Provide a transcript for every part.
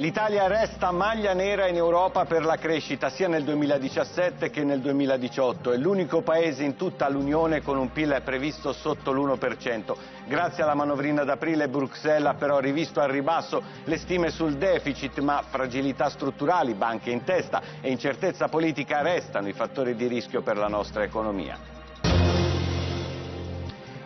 L'Italia resta maglia nera in Europa per la crescita sia nel 2017 che nel 2018. È l'unico paese in tutta l'Unione con un PIL previsto sotto l'1%. Grazie alla manovrina d'aprile Bruxelles ha però rivisto al ribasso le stime sul deficit, ma fragilità strutturali, banche in testa e incertezza politica restano i fattori di rischio per la nostra economia.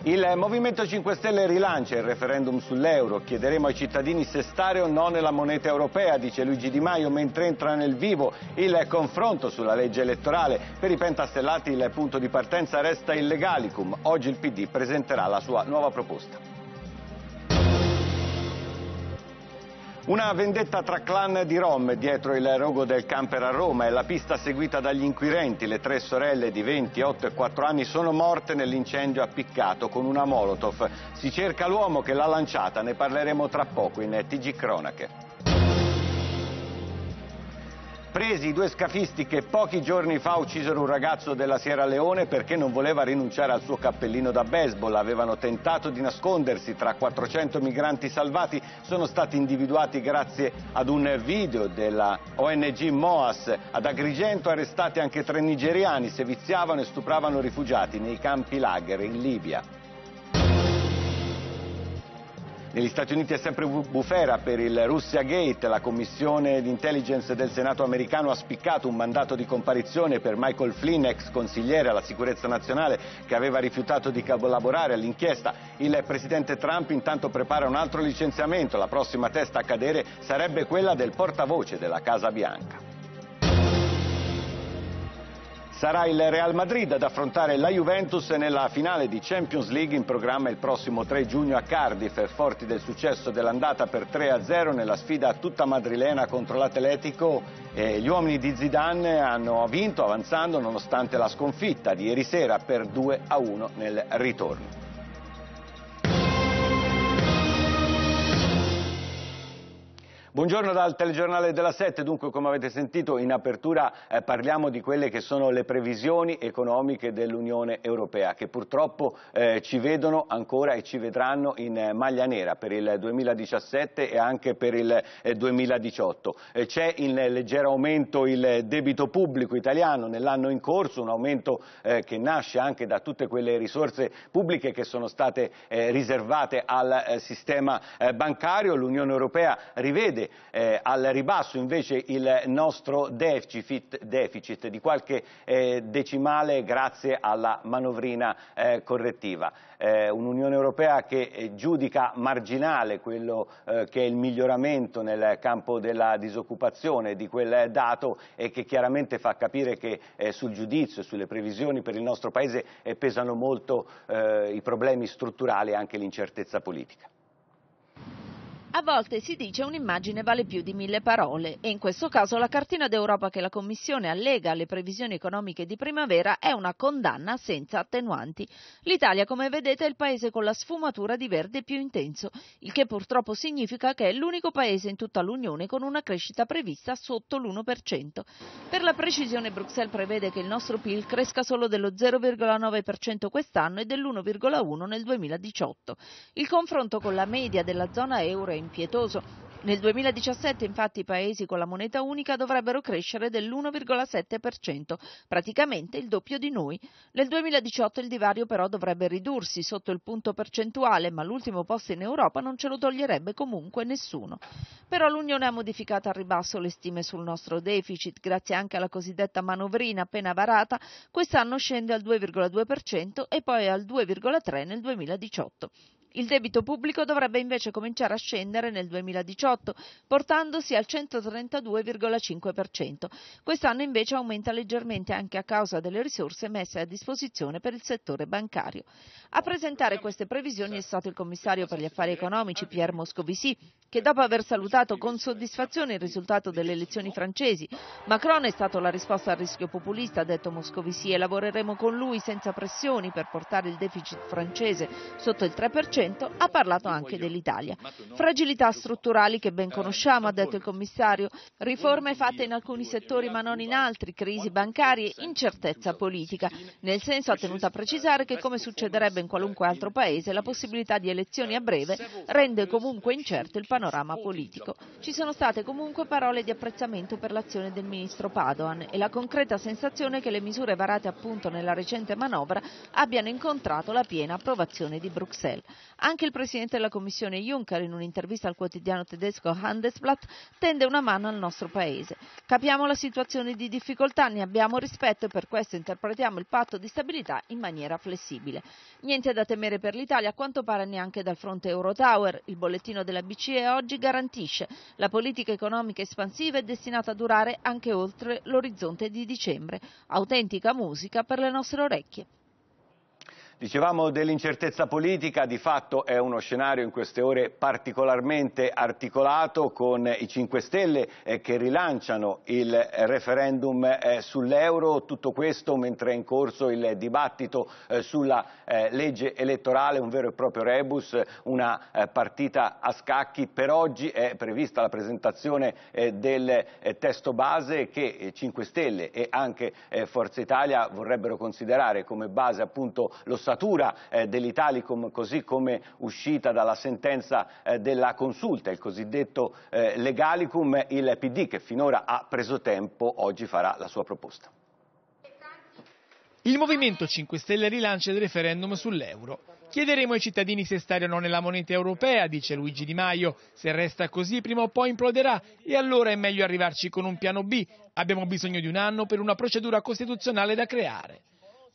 Il Movimento 5 Stelle rilancia il referendum sull'euro. Chiederemo ai cittadini se stare o no nella moneta europea, dice Luigi Di Maio, mentre entra nel vivo il confronto sulla legge elettorale. Per i pentastellati il punto di partenza resta il legalicum. Oggi il PD presenterà la sua nuova proposta. Una vendetta tra clan di Rom dietro il rogo del camper a Roma è la pista seguita dagli inquirenti. Le tre sorelle di 20, 8 e 4 anni sono morte nell'incendio appiccato con una Molotov. Si cerca l'uomo che l'ha lanciata, ne parleremo tra poco in TG Cronache presi i due scafisti che pochi giorni fa uccisero un ragazzo della Sierra Leone perché non voleva rinunciare al suo cappellino da baseball. Avevano tentato di nascondersi tra 400 migranti salvati, sono stati individuati grazie ad un video della ONG MOAS. Ad Agrigento arrestati anche tre nigeriani, se viziavano e stupravano rifugiati nei campi lager in Libia. Negli Stati Uniti è sempre bufera per il Russia Gate, la commissione di intelligence del Senato americano ha spiccato un mandato di comparizione per Michael Flynn, ex consigliere alla sicurezza nazionale, che aveva rifiutato di collaborare all'inchiesta. Il presidente Trump intanto prepara un altro licenziamento, la prossima testa a cadere sarebbe quella del portavoce della Casa Bianca. Sarà il Real Madrid ad affrontare la Juventus nella finale di Champions League in programma il prossimo 3 giugno a Cardiff, forti del successo dell'andata per 3-0 nella sfida tutta madrilena contro l'Atletico. gli uomini di Zidane hanno vinto avanzando nonostante la sconfitta di ieri sera per 2-1 nel ritorno. Buongiorno dal telegiornale della 7, dunque come avete sentito in apertura eh, parliamo di quelle che sono le previsioni economiche dell'Unione Europea che purtroppo eh, ci vedono ancora e ci vedranno in eh, maglia nera per il 2017 e anche per il 2018. Eh, eh, c'è in leggero aumento il debito pubblico italiano nell'anno in corso, un aumento eh, che nasce anche da tutte quelle risorse pubbliche che sono state riservate al sistema bancario. L'Unione Europea rivede vede eh, al ribasso invece il nostro deficit, deficit di qualche eh, decimale grazie alla manovrina eh, correttiva. Eh, Un'Unione Europea che eh, giudica marginale quello eh, che è il miglioramento nel campo della disoccupazione di quel dato e che chiaramente fa capire che sul giudizio e sulle previsioni per il nostro Paese pesano molto i problemi strutturali e anche l'incertezza politica. A volte si dice un'immagine vale più di mille parole e in questo caso la cartina d'Europa che la Commissione allega alle previsioni economiche di primavera è una condanna senza attenuanti. L'Italia, come vedete, è il paese con la sfumatura di verde più intenso, il che purtroppo significa che è l'unico paese in tutta l'Unione con una crescita prevista sotto l'1%. Per la precisione Bruxelles prevede che il nostro PIL cresca solo dello 0,9% quest'anno e dell'1,1% nel 2018. Il confronto con la media della zona euro è in impietoso. Nel 2017 infatti i paesi con la moneta unica dovrebbero crescere dell'1,7%, praticamente il doppio di noi. Nel 2018 il divario però dovrebbe ridursi sotto il punto percentuale, ma l'ultimo posto in Europa non ce lo toglierebbe comunque nessuno. Però l'Unione ha modificato al ribasso le stime sul nostro deficit, grazie anche alla cosiddetta manovrina appena varata, quest'anno scende al 2,2% e poi al 2,3% nel 2018. Il debito pubblico dovrebbe invece cominciare a scendere nel 2018, portandosi al 132,5%. Quest'anno invece aumenta leggermente anche a causa delle risorse messe a disposizione per il settore bancario. A presentare queste previsioni è stato il commissario per gli affari economici Pierre Moscovici, che dopo aver salutato con soddisfazione il risultato delle elezioni francesi, Macron è stato la risposta al rischio populista, ha detto Moscovici, e lavoreremo con lui senza pressioni per portare il deficit francese sotto il 3% Novecento, ha parlato anche dell'Italia. Fragilità strutturali che ben eh, conosciamo, ha detto il commissario, riforme fatte in alcuni settori ma non in altri, crisi bancarie, incertezza politica. Nel senso ha tenuto a precisare che come succederebbe in qualunque altro paese la possibilità di elezioni a eh, breve rende comunque incerto il panorama politico. Ci sono state comunque parole di apprezzamento per l'azione del ministro Padoan e la concreta sensazione che le misure varate appunto nella recente manovra abbiano incontrato la piena approvazione di Bruxelles. Anche il presidente della Commissione Juncker, in un'intervista al quotidiano tedesco Handelsblatt, tende una mano al nostro Paese. Capiamo la situazione di difficoltà, ne abbiamo rispetto e per questo interpretiamo il patto di stabilità in maniera flessibile. Niente da temere per l'Italia, a quanto pare neanche dal fronte Eurotower. Il bollettino della BCE oggi garantisce la politica economica espansiva è destinata a durare anche oltre l'orizzonte di dicembre. Autentica musica per le nostre orecchie. Dicevamo dell'incertezza politica, di fatto è uno scenario in queste ore particolarmente articolato con i 5 Stelle eh, che rilanciano il referendum eh, sull'euro, tutto questo mentre è in corso il dibattito eh, sulla legge elettorale, un vero e proprio rebus, una partita a scacchi. Per oggi è prevista la presentazione del testo base che 5 Stelle e anche Forza Italia vorrebbero considerare come base appunto lo Stato bocciatura eh, dell'Italicum così come uscita dalla sentenza eh, della consulta, il cosiddetto eh, legalicum, il PD che finora ha preso tempo oggi farà la sua proposta. Il Movimento 5 Stelle rilancia il referendum sull'euro. Chiederemo ai cittadini se stare o no nella moneta europea, dice Luigi Di Maio. Se resta così prima o poi imploderà e allora è meglio arrivarci con un piano B. Abbiamo bisogno di un anno per una procedura costituzionale da creare.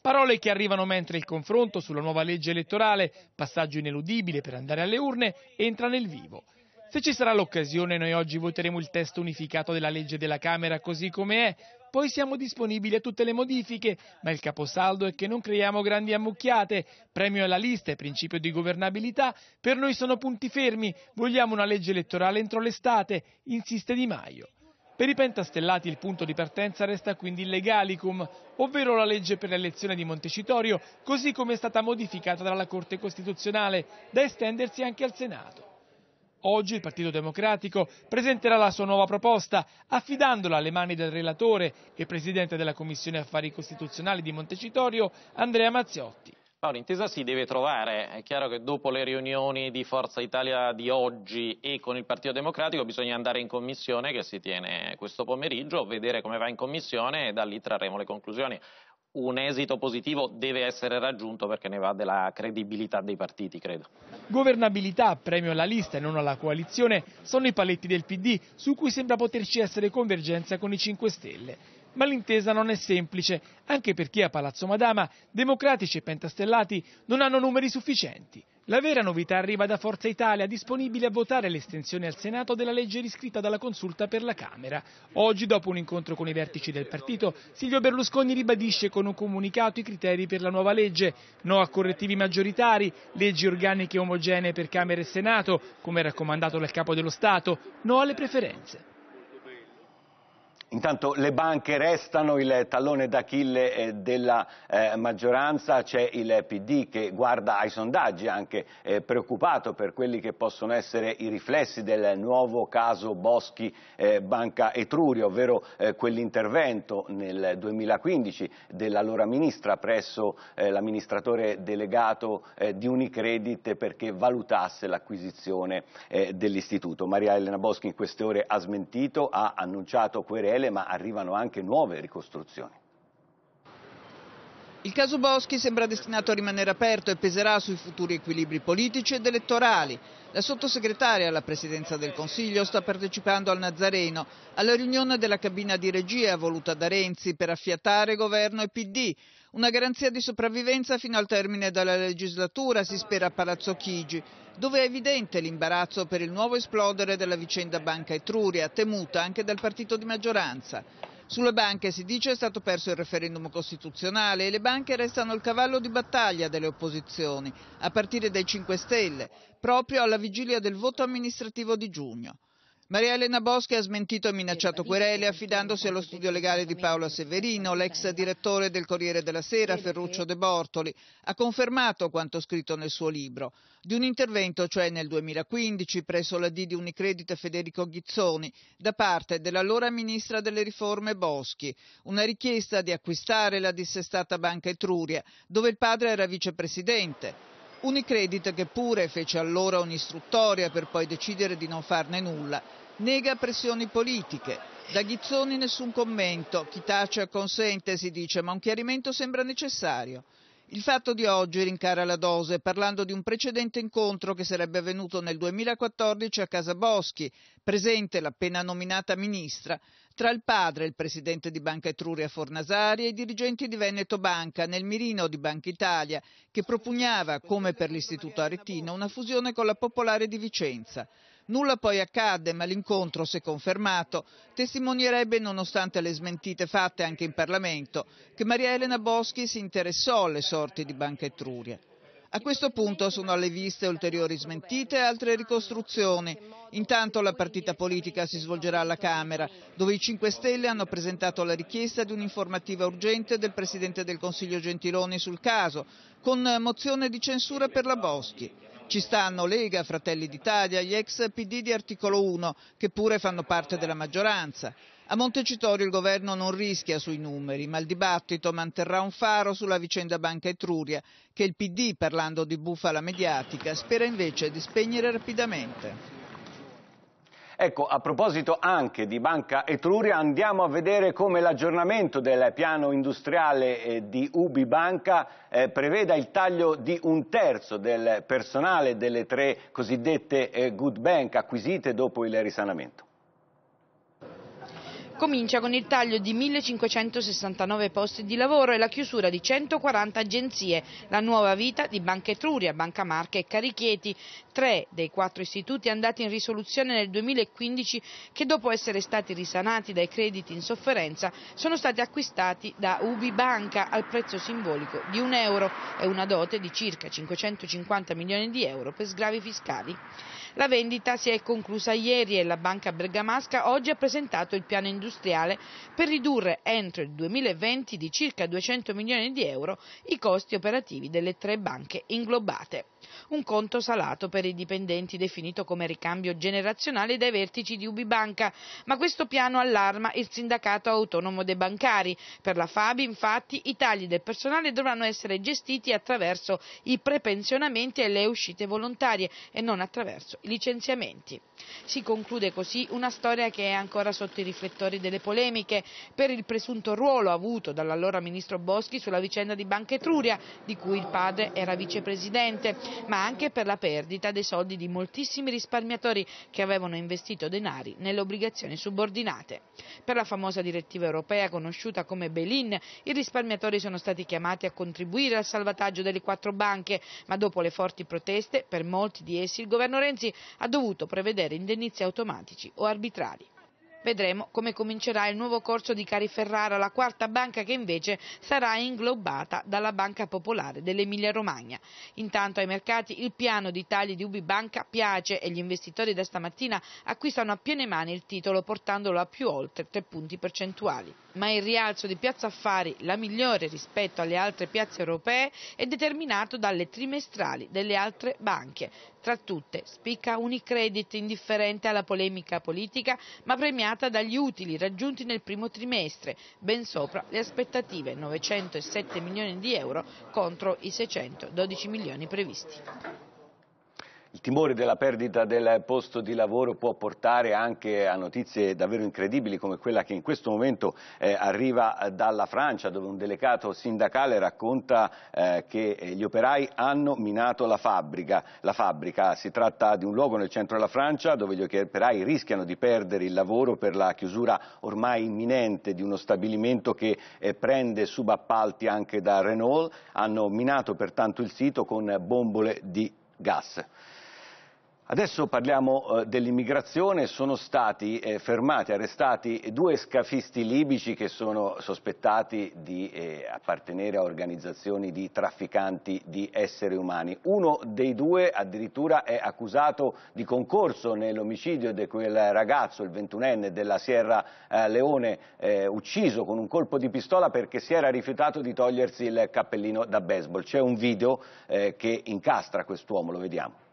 Parole che arrivano mentre il confronto sulla nuova legge elettorale, passaggio ineludibile per andare alle urne, entra nel vivo. Se ci sarà l'occasione, noi oggi voteremo il testo unificato della legge della Camera così come è, poi siamo disponibili a tutte le modifiche, ma il caposaldo è che non creiamo grandi ammucchiate, premio alla lista e principio di governabilità, per noi sono punti fermi, vogliamo una legge elettorale entro l'estate, insiste Di Maio. Per i pentastellati il punto di partenza resta quindi il legalicum, ovvero la legge per l'elezione di Montecitorio, così come è stata modificata dalla Corte Costituzionale, da estendersi anche al Senato. Oggi il Partito Democratico presenterà la sua nuova proposta, affidandola alle mani del relatore e presidente della Commissione Affari Costituzionali di Montecitorio, Andrea Mazziotti. No, l'intesa si deve trovare. È chiaro che dopo le riunioni di Forza Italia di oggi e con il Partito Democratico bisogna andare in commissione che si tiene questo pomeriggio, vedere come va in commissione e da lì trarremo le conclusioni. Un esito positivo deve essere raggiunto perché ne va della credibilità dei partiti, credo. Governabilità, premio alla lista e non alla coalizione, sono i paletti del PD su cui sembra poterci essere convergenza con i 5 Stelle ma l'intesa non è semplice, anche perché a Palazzo Madama democratici e pentastellati non hanno numeri sufficienti. La vera novità arriva da Forza Italia, disponibile a votare l'estensione al Senato della legge riscritta dalla consulta per la Camera. Oggi, dopo un incontro con i vertici del partito, Silvio Berlusconi ribadisce con un comunicato i criteri per la nuova legge. No a correttivi maggioritari, leggi organiche omogenee per Camera e Senato, come raccomandato dal Capo dello Stato, no alle preferenze. Intanto le banche restano il tallone d'Achille eh, della eh, maggioranza, c'è il PD che guarda ai sondaggi anche eh, preoccupato per quelli che possono essere i riflessi del nuovo caso Boschi-Banca Etruria, ovvero quell'intervento nel 2015 dell'allora ministra presso l'amministratore delegato di Unicredit perché valutasse l'acquisizione dell'istituto. Maria Elena Boschi in queste ore ha smentito, ha annunciato querele Israele, ma arrivano anche nuove ricostruzioni. Il caso Boschi sembra destinato a rimanere aperto e peserà sui futuri equilibri politici ed elettorali. La sottosegretaria alla presidenza del Consiglio sta partecipando al Nazareno, alla riunione della cabina di regia voluta da Renzi per affiatare governo e PD. Una garanzia di sopravvivenza fino al termine della legislatura, si spera a Palazzo Chigi, dove è evidente l'imbarazzo per il nuovo esplodere della vicenda Banca Etruria, temuta anche dal partito di maggioranza. Sulle banche si dice è stato perso il referendum costituzionale e le banche restano il cavallo di battaglia delle opposizioni, a partire dai 5 Stelle, proprio alla vigilia del voto amministrativo di giugno. Maria Elena Boschi ha smentito e minacciato querele affidandosi allo studio legale di Paola Severino, l'ex direttore del Corriere della Sera Ferruccio De Bortoli. Ha confermato quanto scritto nel suo libro. Di un intervento, cioè nel 2015, presso la D di Unicredit Federico Ghizzoni, da parte dell'allora ministra delle riforme Boschi, una richiesta di acquistare la dissestata Banca Etruria, dove il padre era vicepresidente. Unicredit, che pure fece allora un'istruttoria per poi decidere di non farne nulla, nega pressioni politiche. Da Ghizzoni nessun commento, chi tace acconsente si dice, ma un chiarimento sembra necessario. Il fatto di oggi rincara la dose, parlando di un precedente incontro che sarebbe avvenuto nel 2014 a Casa Boschi, presente l'appena nominata ministra, tra il padre, il presidente di Banca Etruria Fornasari e i dirigenti di Veneto Banca nel mirino di Banca Italia, che propugnava, come per l'Istituto Aretino, una fusione con la Popolare di Vicenza. Nulla poi accadde, ma l'incontro, se confermato, testimonierebbe, nonostante le smentite fatte anche in Parlamento, che Maria Elena Boschi si interessò alle sorti di Banca Etruria. A questo punto sono alle viste ulteriori smentite e altre ricostruzioni. Intanto la partita politica si svolgerà alla Camera, dove i 5 Stelle hanno presentato la richiesta di un'informativa urgente del Presidente del Consiglio Gentiloni sul caso, con mozione di censura per la Boschi. Ci stanno Lega, Fratelli d'Italia, gli ex PD di articolo 1, che pure fanno parte della maggioranza. A Montecitorio il governo non rischia sui numeri, ma il dibattito manterrà un faro sulla vicenda Banca Etruria, che il PD, parlando di bufala mediatica, spera invece di spegnere rapidamente. Ecco, a proposito anche di Banca Etruria, andiamo a vedere come l'aggiornamento del piano industriale eh, di Ubi Banca eh, preveda il taglio di un terzo del personale delle tre cosiddette eh, good bank acquisite dopo il risanamento comincia con il taglio di 1.569 posti di lavoro e la chiusura di 140 agenzie, la nuova vita di Banca Etruria, Banca Marche e Carichieti tre dei quattro istituti andati in risoluzione nel 2015 che dopo essere stati risanati dai crediti in sofferenza sono stati acquistati da Ubi Banca al prezzo simbolico di un euro e una dote di circa 550 milioni di euro per sgravi fiscali. La vendita si è conclusa ieri e la banca bergamasca oggi ha presentato il piano industriale per ridurre entro il 2020 di circa 200 milioni di euro i costi operativi delle tre banche inglobate. Un conto salato per i dipendenti definito come ricambio generazionale dai vertici di Ubibanca, ma questo piano allarma il sindacato autonomo dei bancari. Per la Fabi, infatti, i tagli del personale dovranno essere gestiti attraverso i prepensionamenti e le uscite volontarie e non attraverso i licenziamenti. Si conclude così una storia che è ancora sotto i riflettori delle polemiche per il presunto ruolo avuto dall'allora ministro Boschi sulla vicenda di Banca Etruria, di cui il padre era vicepresidente ma anche per la perdita dei soldi di moltissimi risparmiatori che avevano investito denari nelle obbligazioni subordinate. Per la famosa direttiva europea conosciuta come Belin, i risparmiatori sono stati chiamati a contribuire al salvataggio delle quattro banche, ma dopo le forti proteste, per molti di essi il governo Renzi ha dovuto prevedere indennizi automatici o arbitrari. Vedremo come comincerà il nuovo corso di Cariferrara, la quarta banca che invece sarà inglobata dalla Banca Popolare dell'Emilia Romagna. Intanto ai mercati il piano di tagli di Ubi Banca piace e gli investitori da stamattina acquistano a piene mani il titolo portandolo a più oltre 3 punti percentuali ma il rialzo di Piazza Affari, la migliore rispetto alle altre piazze europee, è determinato dalle trimestrali delle altre banche. Tra tutte spicca Unicredit indifferente alla polemica politica, ma premiata dagli utili raggiunti nel primo trimestre, ben sopra le aspettative 907 milioni di euro contro i 612 milioni previsti il timore della perdita del posto di lavoro può portare anche a notizie davvero incredibili come quella che in questo momento eh, arriva eh, dalla Francia dove un delegato sindacale racconta eh, che eh, gli operai hanno minato la fabbrica. la fabbrica. Si tratta di un luogo nel centro della Francia dove gli operai rischiano di perdere il lavoro per la chiusura ormai imminente di uno stabilimento che eh, prende subappalti anche da Renault. Hanno minato pertanto il sito con bombole di gas Adesso parliamo eh, dell'immigrazione, sono stati eh, fermati, arrestati due scafisti libici che sono sospettati di eh, appartenere a organizzazioni di trafficanti di esseri umani. Uno dei due addirittura è accusato di concorso nell'omicidio di quel ragazzo, il ventunenne della Sierra Leone, ucciso con un colpo di pistola perché si era rifiutato di togliersi il cappellino da baseball. C'è un video che incastra quest'uomo, lo vediamo.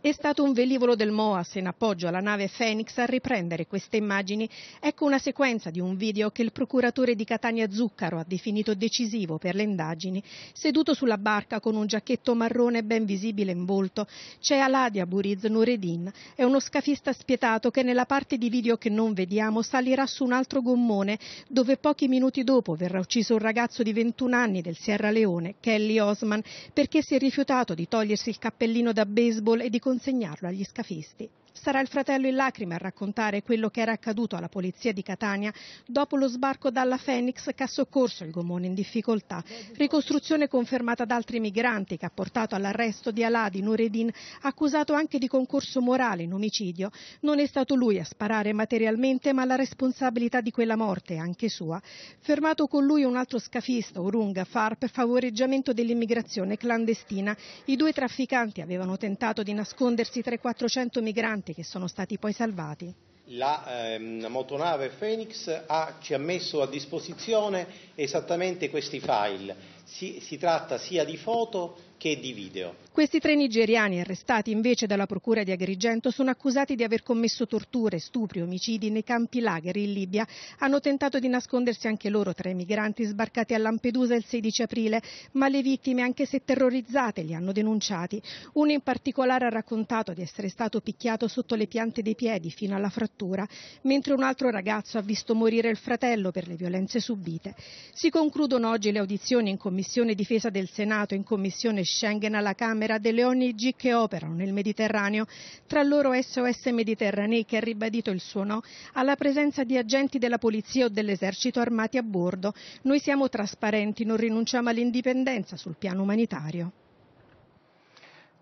È stato un velivolo del MOAS in appoggio alla nave Phoenix a riprendere queste immagini. Ecco una sequenza di un video che il procuratore di Catania Zuccaro ha definito decisivo per le indagini. Seduto sulla barca con un giacchetto marrone ben visibile in volto, c'è Aladia Buriz Nureddin. È uno scafista spietato che nella parte di video che non vediamo salirà su un altro gommone dove pochi minuti dopo verrà ucciso un ragazzo di 21 anni del Sierra Leone, Kelly Osman, perché si è rifiutato di togliersi il cappellino da baseball e di consegnarlo agli scafisti. Sarà il fratello in lacrime a raccontare quello che era accaduto alla polizia di Catania dopo lo sbarco dalla Fenix che ha soccorso il gommone in difficoltà. Ricostruzione confermata da altri migranti che ha portato all'arresto di Aladi Nureddin, accusato anche di concorso morale in omicidio. Non è stato lui a sparare materialmente, ma la responsabilità di quella morte è anche sua. Fermato con lui un altro scafista, Urunga Far, per favoreggiamento dell'immigrazione clandestina. I due trafficanti avevano tentato di nascondersi tra i 400 migranti migranti che sono stati poi salvati. La ehm, motonave Phoenix ha, ci ha messo a disposizione esattamente questi file. Si, si tratta sia di foto che di video. Questi tre nigeriani, arrestati invece dalla procura di Agrigento, sono accusati di aver commesso torture, stupri, omicidi nei campi lager in Libia. Hanno tentato di nascondersi anche loro tra i migranti sbarcati a Lampedusa il 16 aprile, ma le vittime, anche se terrorizzate, li hanno denunciati. Uno in particolare ha raccontato di essere stato picchiato sotto le piante dei piedi fino alla frattura, mentre un altro ragazzo ha visto morire il fratello per le violenze subite. Si concludono oggi le audizioni in Commissione Difesa del Senato e in Commissione Schengen alla Camera delle ONG che operano nel Mediterraneo, tra loro SOS Mediterranei che ha ribadito il suo no alla presenza di agenti della polizia o dell'esercito armati a bordo. Noi siamo trasparenti, non rinunciamo all'indipendenza sul piano umanitario.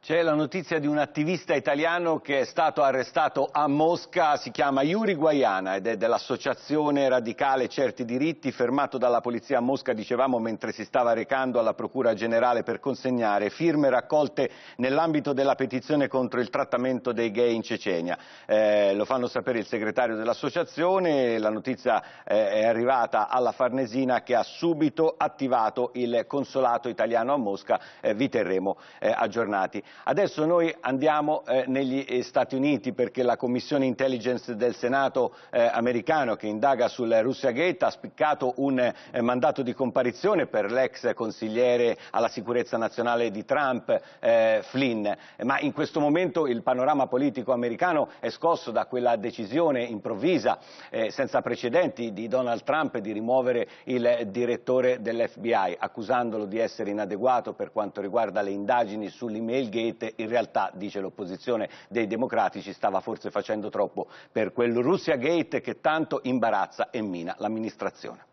C'è la notizia di un attivista italiano che è stato arrestato a Mosca, si chiama Yuri Guaiana ed è dell'associazione radicale Certi Diritti, fermato dalla polizia a Mosca, dicevamo, mentre si stava recando alla Procura Generale per consegnare firme raccolte nell'ambito della petizione contro il trattamento dei gay in Cecenia. Eh, lo fanno sapere il segretario dell'associazione, la notizia eh, è arrivata alla Farnesina che ha subito attivato il consolato italiano a Mosca, eh, vi terremo eh, aggiornati. Adesso noi andiamo eh, negli eh, Stati Uniti perché la Commissione Intelligence del Senato eh, americano che indaga sul Russia Gate ha spiccato un eh, mandato di comparizione per l'ex consigliere alla sicurezza nazionale di Trump, eh, Flynn. Ma in questo momento il panorama politico americano è scosso da quella decisione improvvisa, eh, senza precedenti, di Donald Trump di rimuovere il direttore dell'FBI, accusandolo di essere inadeguato per quanto riguarda le indagini sull'email gate Paese in realtà, dice l'opposizione dei democratici, stava forse facendo troppo per quel Russia Gate che tanto imbarazza e mina l'amministrazione.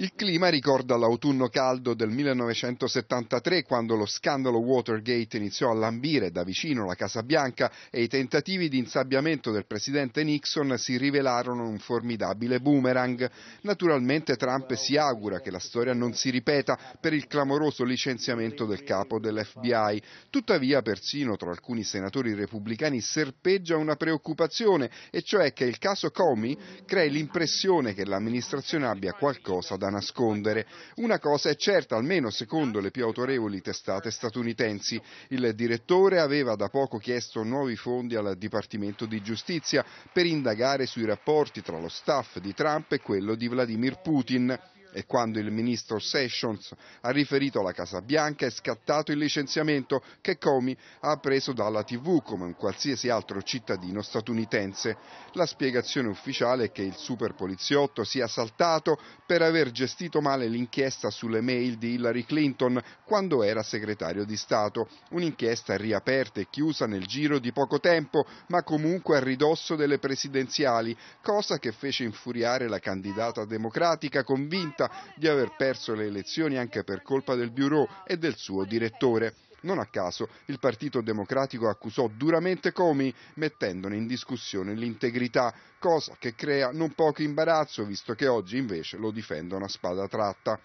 Il clima ricorda l'autunno caldo del 1973 quando lo scandalo Watergate iniziò a lambire da vicino la Casa Bianca e i tentativi di insabbiamento del presidente Nixon si rivelarono un formidabile boomerang. Naturalmente Trump si augura che la storia non si ripeta per il clamoroso licenziamento del capo dell'FBI. Tuttavia persino tra alcuni senatori repubblicani serpeggia una preoccupazione e cioè che il caso Comey crei l'impressione che l'amministrazione abbia qualcosa da nascondere. Una cosa è certa, almeno secondo le più autorevoli testate statunitensi, il direttore aveva da poco chiesto nuovi fondi al Dipartimento di Giustizia per indagare sui rapporti tra lo staff di Trump e quello di Vladimir Putin. E quando il ministro Sessions ha riferito alla Casa Bianca è scattato il licenziamento che Comey ha preso dalla TV come un qualsiasi altro cittadino statunitense. La spiegazione ufficiale è che il super poliziotto sia saltato per aver gestito male l'inchiesta sulle mail di Hillary Clinton quando era segretario di Stato, un'inchiesta riaperta e chiusa nel giro di poco tempo, ma comunque a ridosso delle presidenziali, cosa che fece infuriare la candidata democratica convinta accerta di aver perso le elezioni anche per colpa del bureau e del suo direttore. Non a caso il Partito Democratico accusò duramente Comey, mettendone in discussione l'integrità, cosa che crea non poco imbarazzo visto che oggi invece lo difendono a spada tratta.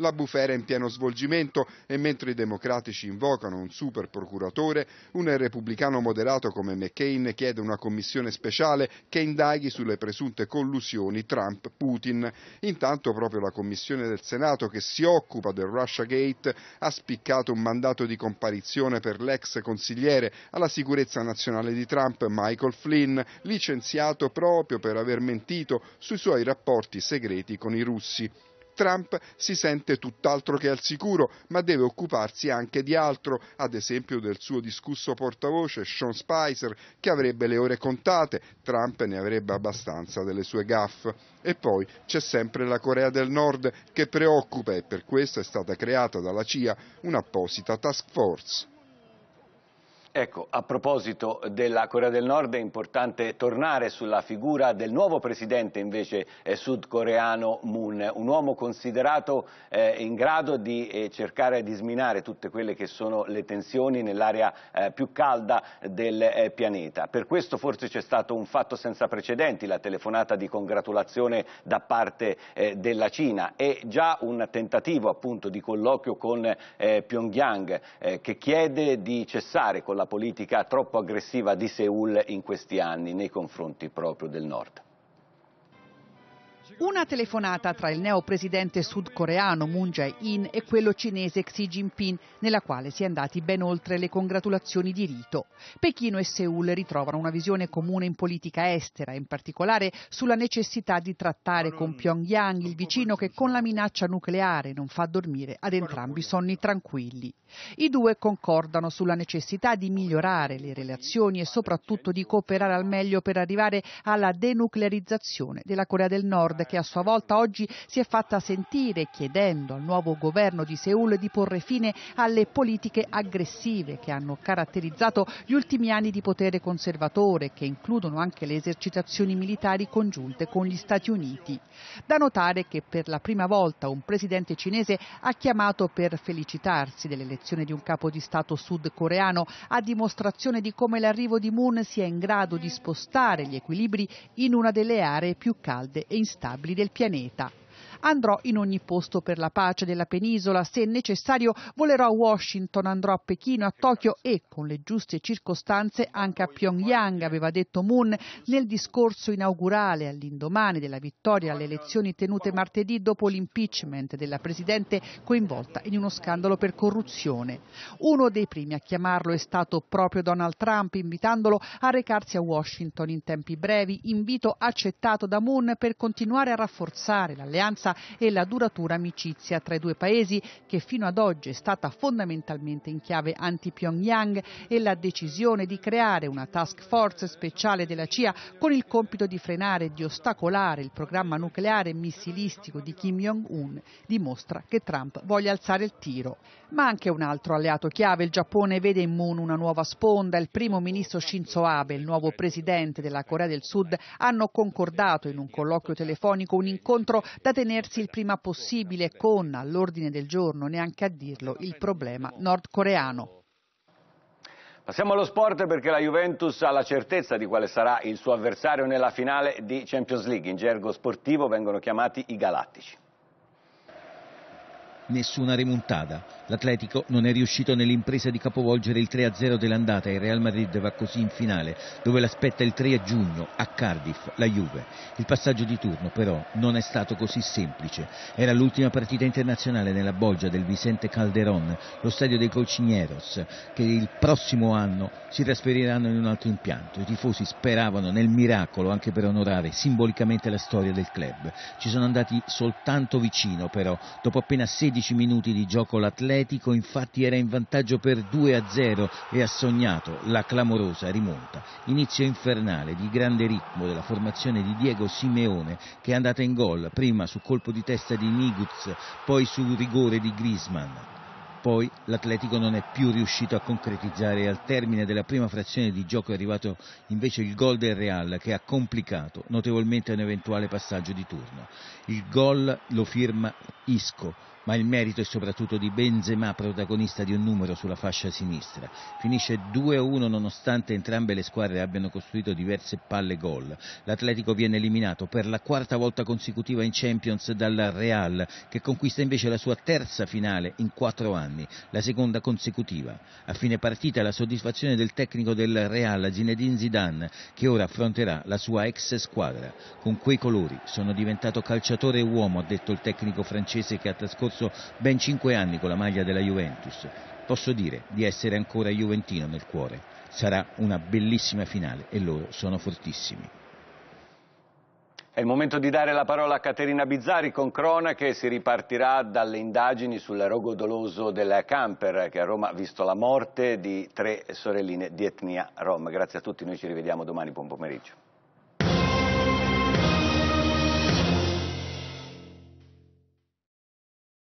La bufera è in pieno svolgimento e mentre i democratici invocano un super procuratore, un repubblicano moderato come McCain chiede una commissione speciale che indaghi sulle presunte collusioni Trump-Putin. Intanto proprio la commissione del Senato che si occupa del Russia Gate ha spiccato un mandato di comparizione per l'ex consigliere alla sicurezza nazionale di Trump Michael Flynn, licenziato proprio per aver mentito sui suoi rapporti segreti con i russi. Trump si sente tutt'altro che al sicuro, ma deve occuparsi anche di altro, ad esempio del suo discusso portavoce Sean Spicer, che avrebbe le ore contate, Trump ne avrebbe abbastanza delle sue gaffe. E poi c'è sempre la Corea del Nord che preoccupa e per questo è stata creata dalla CIA un'apposita task force. Ecco, a proposito della Corea del Nord è importante tornare sulla figura del nuovo presidente invece eh, sudcoreano Moon, un uomo considerato eh, in grado di eh, cercare di sminare tutte quelle che sono le tensioni nell'area eh, più calda del eh, pianeta. Per questo forse c'è stato un fatto senza precedenti, la telefonata di congratulazione da parte eh, della Cina e già un tentativo appunto di colloquio con Pyongyang che chiede di cessare con la la politica troppo aggressiva di Seul in questi anni nei confronti proprio del nord. Una telefonata tra il neo presidente sudcoreano Moon Jae-in e quello cinese Xi Jinping, nella quale si è andati ben oltre le congratulazioni di rito. Pechino e Seul ritrovano una visione comune in politica estera, in particolare sulla necessità di trattare con Pyongyang il vicino che con la minaccia nucleare non fa dormire ad entrambi i sonni tranquilli. I due concordano sulla necessità di migliorare le relazioni e soprattutto di cooperare al meglio per arrivare alla denuclearizzazione della Corea del Nord che a sua volta oggi si è fatta sentire chiedendo al nuovo governo di Seul di porre fine alle politiche aggressive che hanno caratterizzato gli ultimi anni di potere conservatore, che includono anche le esercitazioni militari congiunte con gli Stati Uniti. Da notare che per la prima volta un presidente cinese ha chiamato per felicitarsi dell'elezione di un capo di Stato sudcoreano, a dimostrazione di come l'arrivo di Moon sia in grado di spostare gli equilibri in una delle aree più calde e instabili rinnovabili del pianeta. Andrò in ogni posto per la pace della penisola. Se necessario, volerò a Washington, andrò a Pechino, a Tokyo e, con le giuste circostanze, anche a Pyongyang, aveva detto Moon nel discorso inaugurale all'indomani della vittoria alle elezioni tenute martedì dopo l'impeachment della presidente coinvolta in uno scandalo per corruzione. Uno dei primi a chiamarlo è stato proprio Donald Trump, invitandolo a recarsi a Washington in tempi brevi, invito accettato da Moon per continuare a rafforzare l'alleanza vicinanza e la duratura amicizia tra i due paesi che fino ad oggi è stata fondamentalmente in chiave anti-Pyongyang e la decisione di creare una task force speciale della CIA con il compito di frenare e di ostacolare il programma nucleare missilistico di Kim Jong-un dimostra che Trump voglia alzare il tiro. Ma anche un altro alleato chiave, il Giappone, vede in Moon una nuova sponda. Il primo ministro Shinzo Abe e il nuovo presidente della Corea del Sud hanno concordato in un colloquio telefonico un incontro da tenere tenersi il prima possibile con all'ordine del giorno, neanche a dirlo, il problema nordcoreano. Passiamo allo sport perché la Juventus ha la certezza di quale sarà il suo avversario nella finale di Champions League. In gergo sportivo vengono chiamati i Galattici. Nessuna rimontata, L'Atletico non è riuscito nell'impresa di capovolgere il 3-0 dell'andata e il Real Madrid va così in finale, dove l'aspetta il 3 giugno a Cardiff, la Juve. Il passaggio di turno però non è stato così semplice. Era l'ultima partita internazionale nella bolgia del Vicente Calderón, lo stadio dei Colcinieros, che il prossimo anno si trasferiranno in un altro impianto. I tifosi speravano nel miracolo anche per onorare simbolicamente la storia del club. Ci sono andati soltanto vicino però, dopo appena 16 minuti di gioco l'Atletico Atletico infatti era in vantaggio per 2 a 0 e ha sognato la clamorosa rimonta. Inizio infernale di grande ritmo della formazione di Diego Simeone che è andata in gol prima su colpo di testa di Niguz, poi sul rigore di Grisman. Poi l'Atletico non è più riuscito a concretizzare e al termine della prima frazione di gioco è arrivato invece il gol del Real che ha complicato notevolmente un eventuale passaggio di turno. Il gol lo firma Isco ma il merito è soprattutto di Benzema, protagonista di un numero sulla fascia sinistra. Finisce 2-1 nonostante entrambe le squadre abbiano costruito diverse palle gol. L'Atletico viene eliminato per la quarta volta consecutiva in Champions dal Real, che conquista invece la sua terza finale in quattro anni, la seconda consecutiva. A fine partita la soddisfazione del tecnico del Real, Zinedine Zidane, che ora affronterà la sua ex squadra. Con quei colori sono diventato calciatore e uomo, ha detto il tecnico francese che ha trascorso trascorso ben cinque anni con la maglia della Juventus. Posso dire di essere ancora juventino nel cuore. Sarà una bellissima finale e loro sono fortissimi. È il momento di dare la parola a Caterina Bizzari con cronache. si ripartirà dalle indagini sul rogo doloso del camper che a Roma ha visto la morte di tre sorelline di etnia rom. Grazie a tutti, noi ci rivediamo domani, buon pomeriggio.